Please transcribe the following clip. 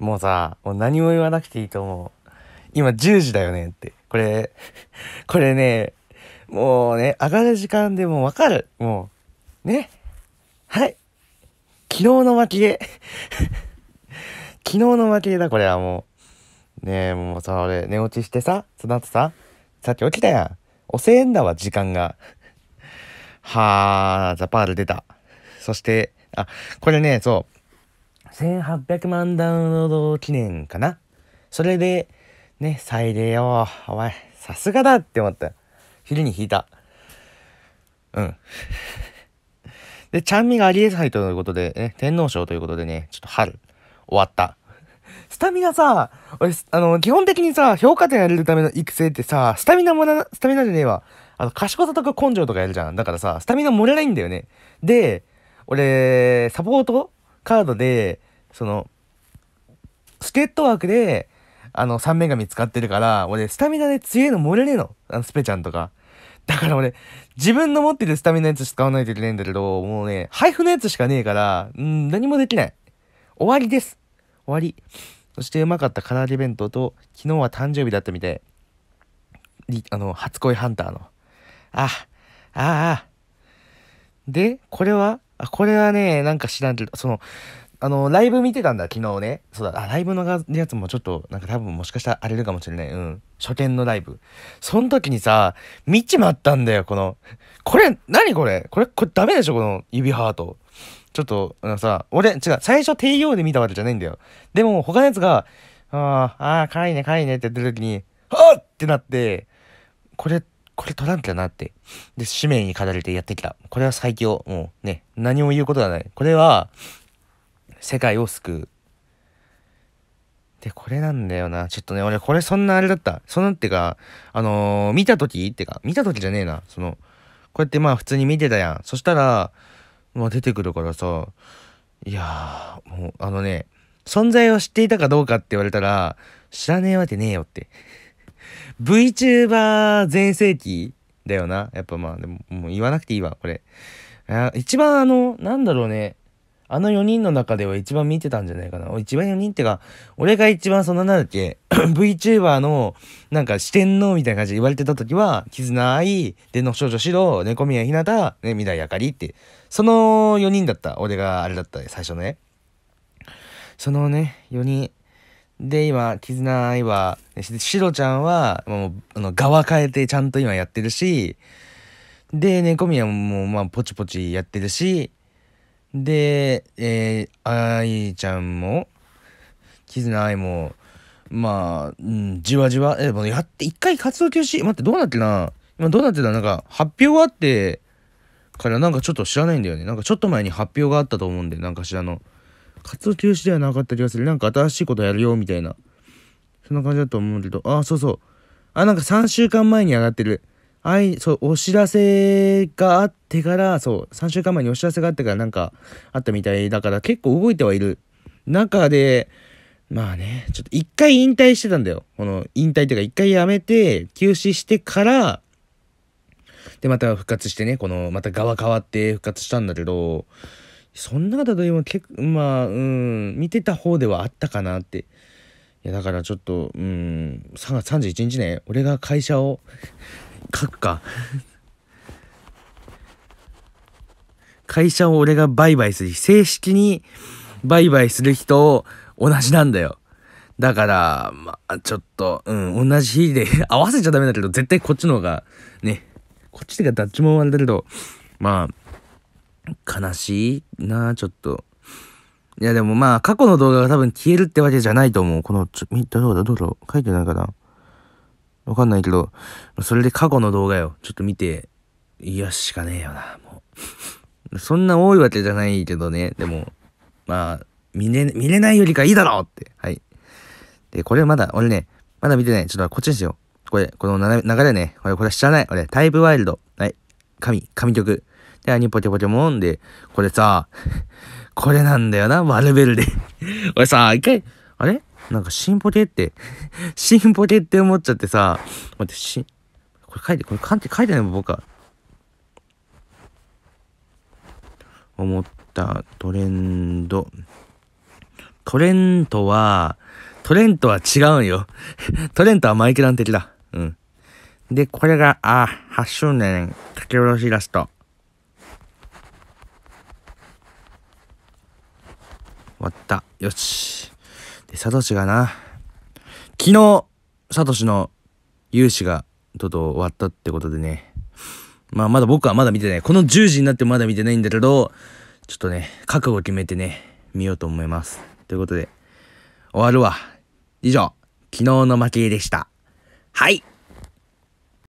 もうさ、もう何も言わなくていいと思う。今10時だよねって。これ、これね、もうね、上がる時間でもわかる。もう、ね。はい。昨日の負け。昨日の負けだ、これはもう。ねえ、もうさ、俺、寝落ちしてさ、その後さ、さっき起きたやん。遅えんだわ、時間が。はあ、ザパール出た。そして、あ、これね、そう。1800万ダウンロード記念かなそれで、ね、再利用。お前、さすがだって思った。昼に引いた。うん。で、ちゃんみがりえエいということで、ね、天皇賞ということでね、ちょっと春、終わった。スタミナさ、俺、あの、基本的にさ、評価点やれるための育成ってさ、スタミナもな、スタミナじゃねえわ。あの、賢さとか根性とかやるじゃん。だからさ、スタミナ漏れないんだよね。で、俺、サポートカードで、その、ス助ッ人枠で、あの、三見つかってるから、俺、スタミナで強いの漏れねえの。あの、スペちゃんとか。だから俺、自分の持ってるスタミナのやつ使わないといけないんだけど、もうね、配布のやつしかねえから、ん、何もできない。終わりです。終わり。そしてうまかった唐揚げ弁当と、昨日は誕生日だったみたい。あの、初恋ハンターの。あ、ああ、あで、これはあ、これはね、なんか知らんけど、その、あの、ライブ見てたんだ、昨日ね。そうだ、あ、ライブのやつもちょっと、なんか多分もしかしたら荒れるかもしれない。うん。初見のライブ。その時にさ、見ちまったんだよ、この。これ、何これこれ、これダメでしょ、この指ハート。ちょっと、あのさ、俺、違う、最初低用で見たわけじゃないんだよ。でも、他のやつが、ああ、かわいいね、かわいいねって言ってる時に、あっってなって、これ、これ取らんきゃなって。で、使命に駆られてやってきた。これは最強。もうね、何も言うことはない。これは、世界を救う。で、これなんだよな。ちょっとね、俺、これそんなあれだった。そんなってか、あのー、見た時ってか、見た時じゃねえな。その、こうやってまあ普通に見てたやん。そしたら、まあ出てくるからさ、いやもう、あのね、存在を知っていたかどうかって言われたら、知らねえわけねえよって。VTuber 全盛期だよな。やっぱまあ、でも、もう言わなくていいわ、これ。一番あの、なんだろうね。あの4人の中では一番見てたんじゃないかな。一番4人ってか、俺が一番そのなんだっけ、VTuber のなんか四天王みたいな感じで言われてた時は、絆愛、での少女白、猫宮ひなた、ね、未来あかりって、その4人だった。俺があれだった、ね、最初のね。そのね、4人。で、今、絆愛は、白ちゃんは、もう、あの、側変えてちゃんと今やってるし、で、猫宮ももう、まあ、ポチポチやってるし、で、えー、愛ちゃんも、絆愛も、まあ、うん、じわじわ、えー、やって、一回活動休止、待って、どうなってな、今どうなってたなんか、発表があって、からなんかちょっと知らないんだよね。なんかちょっと前に発表があったと思うんで、なんかしらの。活動休止ではなかった気がする。なんか新しいことやるよ、みたいな。そんな感じだと思うけど、あ、そうそう。あ、なんか3週間前に上がってる。あい、そう、お知らせがあってから、そう、3週間前にお知らせがあってからなんかあったみたいだから結構動いてはいる。中で、まあね、ちょっと一回引退してたんだよ。この引退っていうか一回やめて、休止してから、で、また復活してね、この、また側変わって復活したんだけど、そんな方と今結構、まあ、うん、見てた方ではあったかなって。いや、だからちょっと、うん、3月31日ね、俺が会社を書くか会社を俺が売買する、正式に売買する人を同じなんだよ。だから、まあ、ちょっと、うん、同じ日で 合わせちゃダメだけど、絶対こっちの方が、ね、こっちでがダッチもあれだけど、まあ、悲しいなちょっと。いや、でもまあ、過去の動画が多分消えるってわけじゃないと思う。この、ちょ、どうだ、どうだ、書いてないかな。わかんないけど、それで過去の動画よ。ちょっと見て、いや、しかねえよな、もう。そんな多いわけじゃないけどね、でも、まあ、見れ、見れないよりかいいだろうって。はい。で、これまだ、俺ね、まだ見てない。ちょっとこっちにしよう。これ、この流れね。これ、これ知らない。俺、タイプワイルド。はい。神、神曲。で、アニポケポケモンで、これさ、これなんだよな、マルベルで 俺さ、一回、あれなんかシンボケって シンボケって思っちゃってさ、待って、し、これ書いて、これ書いて、書いてないもん、僕は。思ったトレンド。トレントは、トレントは違うんよ。トレントはマイケラン的だ。うん。で、これが、あ、8周年、書き下ろしイラスト。終わった。よし。で、サトシがな、昨日、サトシの融姿がとうとう終わったってことでね、まあまだ僕はまだ見てない。この10時になってまだ見てないんだけど、ちょっとね、覚悟決めてね、見ようと思います。ということで、終わるわ。以上、昨日の負けでした。はい